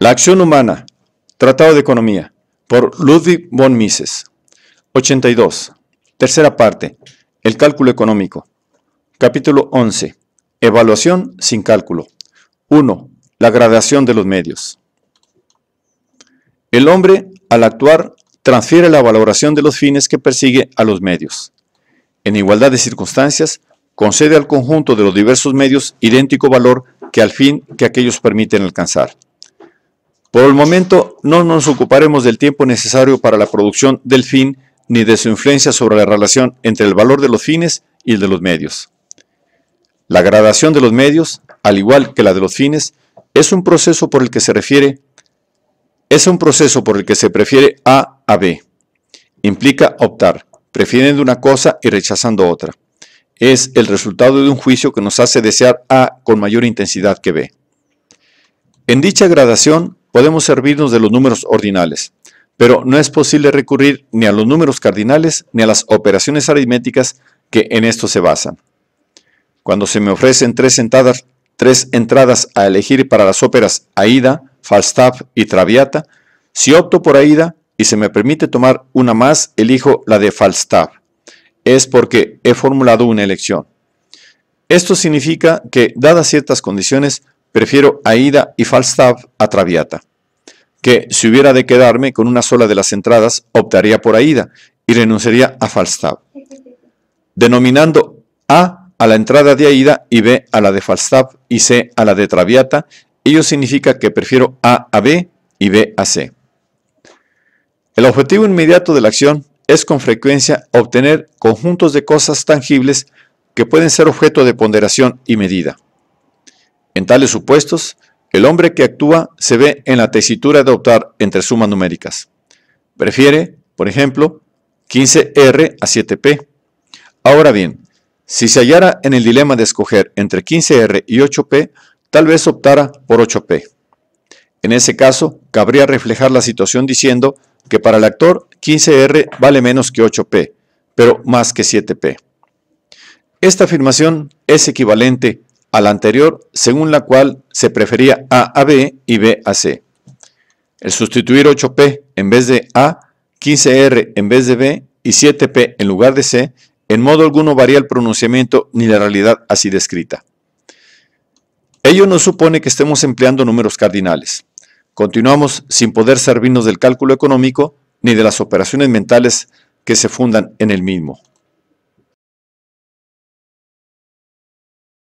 La acción humana, Tratado de Economía, por Ludwig von Mises. 82. Tercera parte. El cálculo económico. Capítulo 11. Evaluación sin cálculo. 1. La gradación de los medios. El hombre, al actuar, transfiere la valoración de los fines que persigue a los medios. En igualdad de circunstancias, concede al conjunto de los diversos medios idéntico valor que al fin que aquellos permiten alcanzar. Por el momento, no nos ocuparemos del tiempo necesario para la producción del fin ni de su influencia sobre la relación entre el valor de los fines y el de los medios. La gradación de los medios, al igual que la de los fines, es un proceso por el que se refiere es un proceso por el que se prefiere A a B. Implica optar, prefiriendo una cosa y rechazando otra. Es el resultado de un juicio que nos hace desear A con mayor intensidad que B. En dicha gradación podemos servirnos de los números ordinales, pero no es posible recurrir ni a los números cardinales ni a las operaciones aritméticas que en esto se basan. Cuando se me ofrecen tres entradas, tres entradas a elegir para las óperas Aida, Falstaff y Traviata, si opto por Aida y se me permite tomar una más, elijo la de Falstaff. Es porque he formulado una elección. Esto significa que, dadas ciertas condiciones, Prefiero Aida y Falstaff a Traviata. Que si hubiera de quedarme con una sola de las entradas, optaría por Aida y renunciaría a Falstaff. Denominando A a la entrada de Aida y B a la de Falstaff y C a la de Traviata, ello significa que prefiero A a B y B a C. El objetivo inmediato de la acción es con frecuencia obtener conjuntos de cosas tangibles que pueden ser objeto de ponderación y medida. En tales supuestos, el hombre que actúa se ve en la tesitura de optar entre sumas numéricas. Prefiere, por ejemplo, 15R a 7P. Ahora bien, si se hallara en el dilema de escoger entre 15R y 8P, tal vez optara por 8P. En ese caso, cabría reflejar la situación diciendo que para el actor 15R vale menos que 8P, pero más que 7P. Esta afirmación es equivalente a la anterior, según la cual se prefería A a B y B a C. El sustituir 8P en vez de A, 15R en vez de B y 7P en lugar de C, en modo alguno varía el pronunciamiento ni la realidad así descrita. Ello no supone que estemos empleando números cardinales. Continuamos sin poder servirnos del cálculo económico ni de las operaciones mentales que se fundan en el mismo.